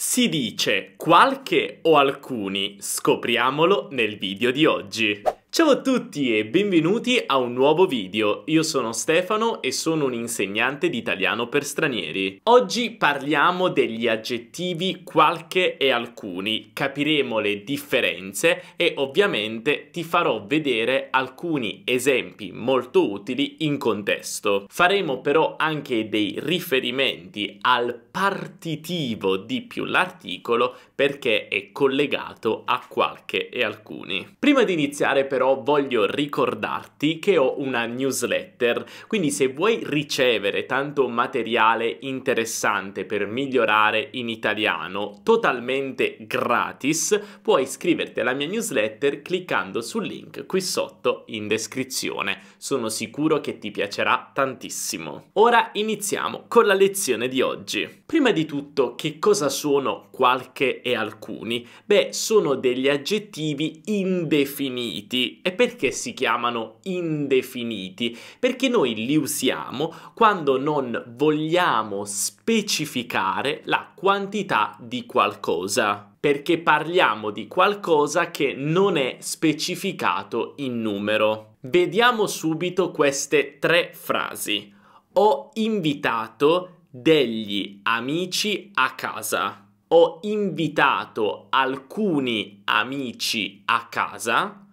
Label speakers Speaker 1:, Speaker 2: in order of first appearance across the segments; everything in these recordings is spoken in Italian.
Speaker 1: Si dice qualche o alcuni, scopriamolo nel video di oggi. Ciao a tutti e benvenuti a un nuovo video. Io sono Stefano e sono un insegnante di italiano per stranieri. Oggi parliamo degli aggettivi qualche e alcuni, capiremo le differenze e ovviamente ti farò vedere alcuni esempi molto utili in contesto. Faremo però anche dei riferimenti al partitivo di più l'articolo perché è collegato a qualche e alcuni. Prima di iniziare per però voglio ricordarti che ho una newsletter, quindi se vuoi ricevere tanto materiale interessante per migliorare in italiano totalmente gratis, puoi iscriverti alla mia newsletter cliccando sul link qui sotto in descrizione. Sono sicuro che ti piacerà tantissimo. Ora iniziamo con la lezione di oggi. Prima di tutto, che cosa sono qualche e alcuni? Beh, sono degli aggettivi indefiniti e perché si chiamano indefiniti? Perché noi li usiamo quando non vogliamo specificare la quantità di qualcosa perché parliamo di qualcosa che non è specificato in numero. Vediamo subito queste tre frasi. Ho invitato degli amici a casa. Ho invitato alcuni amici a casa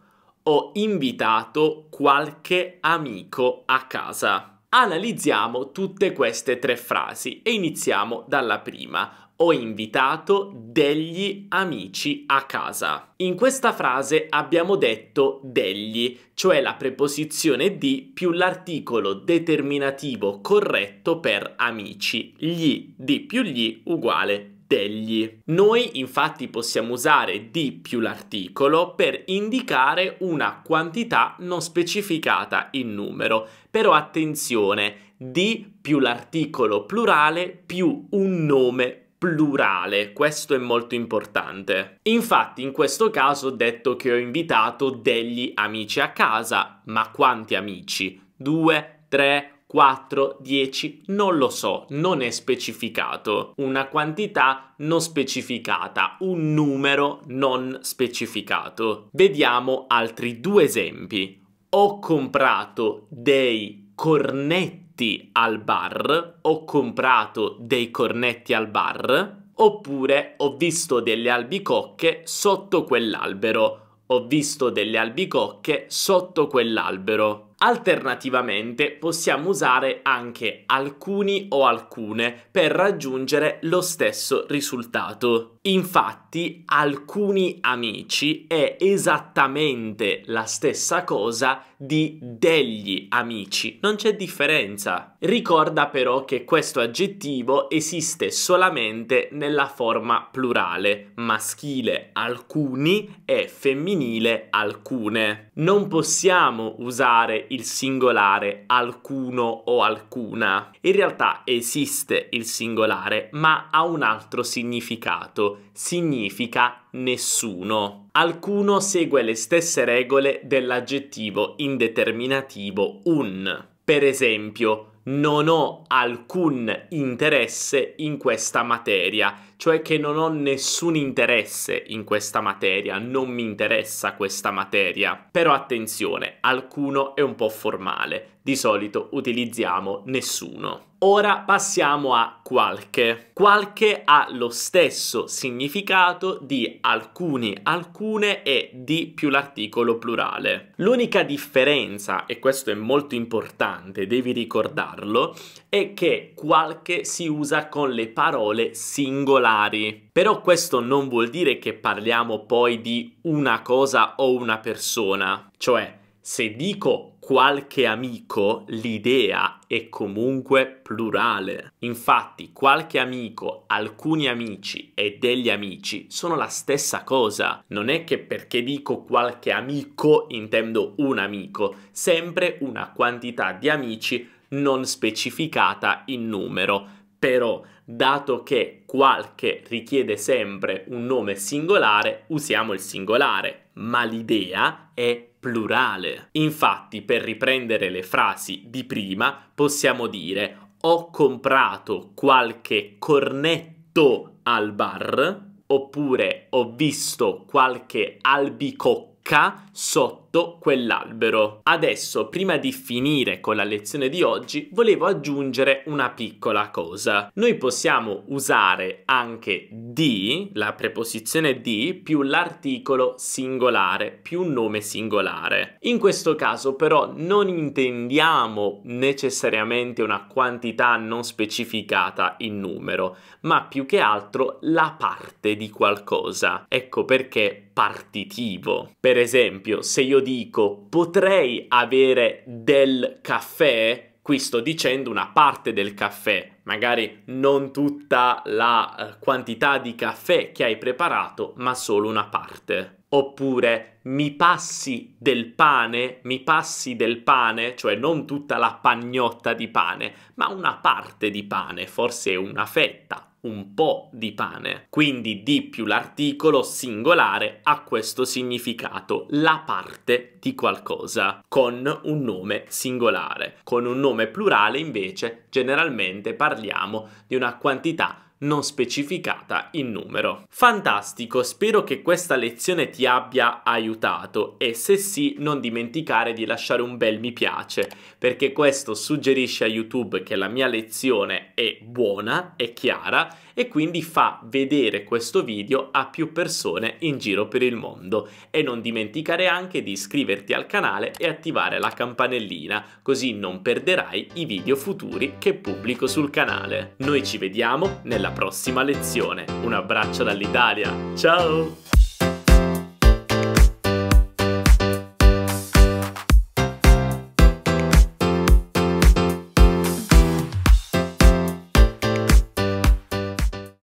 Speaker 1: ho invitato qualche amico a casa. Analizziamo tutte queste tre frasi e iniziamo dalla prima ho invitato degli amici a casa. In questa frase abbiamo detto degli, cioè la preposizione di più l'articolo determinativo corretto per amici, gli di più gli uguale degli. Noi infatti possiamo usare di più l'articolo per indicare una quantità non specificata in numero, però attenzione, di più l'articolo plurale più un nome plurale, questo è molto importante. Infatti in questo caso ho detto che ho invitato degli amici a casa, ma quanti amici? Due, tre, quattro. 4, 10, non lo so, non è specificato. Una quantità non specificata, un numero non specificato. Vediamo altri due esempi. Ho comprato dei cornetti al bar, ho comprato dei cornetti al bar, oppure ho visto delle albicocche sotto quell'albero, ho visto delle albicocche sotto quell'albero. Alternativamente possiamo usare anche alcuni o alcune per raggiungere lo stesso risultato. Infatti, alcuni amici è esattamente la stessa cosa di degli amici, non c'è differenza. Ricorda però che questo aggettivo esiste solamente nella forma plurale, maschile alcuni e femminile alcune. Non possiamo usare il singolare alcuno o alcuna. In realtà esiste il singolare, ma ha un altro significato significa nessuno. Alcuno segue le stesse regole dell'aggettivo indeterminativo un. Per esempio, non ho alcun interesse in questa materia, cioè che non ho nessun interesse in questa materia, non mi interessa questa materia. Però attenzione, alcuno è un po' formale, di solito utilizziamo nessuno. Ora passiamo a qualche. Qualche ha lo stesso significato di alcuni, alcune e di più l'articolo plurale. L'unica differenza, e questo è molto importante, devi ricordarlo, è che qualche si usa con le parole singolari. Però questo non vuol dire che parliamo poi di una cosa o una persona. Cioè, se dico qualche amico, l'idea è comunque plurale. Infatti, qualche amico, alcuni amici e degli amici sono la stessa cosa. Non è che perché dico qualche amico intendo un amico, sempre una quantità di amici non specificata in numero. Però, dato che qualche richiede sempre un nome singolare, usiamo il singolare, ma l'idea è plurale. Infatti, per riprendere le frasi di prima, possiamo dire ho comprato qualche cornetto al bar oppure ho visto qualche albicocca sotto quell'albero. Adesso, prima di finire con la lezione di oggi, volevo aggiungere una piccola cosa. Noi possiamo usare anche di, la preposizione di, più l'articolo singolare, più un nome singolare. In questo caso però non intendiamo necessariamente una quantità non specificata in numero, ma più che altro la parte di qualcosa. Ecco perché partitivo. Per esempio, se io dico potrei avere del caffè, Qui sto dicendo una parte del caffè, magari non tutta la eh, quantità di caffè che hai preparato, ma solo una parte. Oppure mi passi del pane, mi passi del pane, cioè non tutta la pagnotta di pane, ma una parte di pane, forse una fetta, un po' di pane. Quindi di più l'articolo singolare ha questo significato, la parte di qualcosa, con un nome singolare. Con un nome plurale invece generalmente parliamo di una quantità non specificata in numero. Fantastico, spero che questa lezione ti abbia aiutato e se sì non dimenticare di lasciare un bel mi piace perché questo suggerisce a YouTube che la mia lezione è buona, è chiara e quindi fa vedere questo video a più persone in giro per il mondo e non dimenticare anche di iscriverti al canale e attivare la campanellina così non perderai i video futuri che pubblico sul canale. Noi ci vediamo nella prossima lezione. Un abbraccio dall'Italia. Ciao!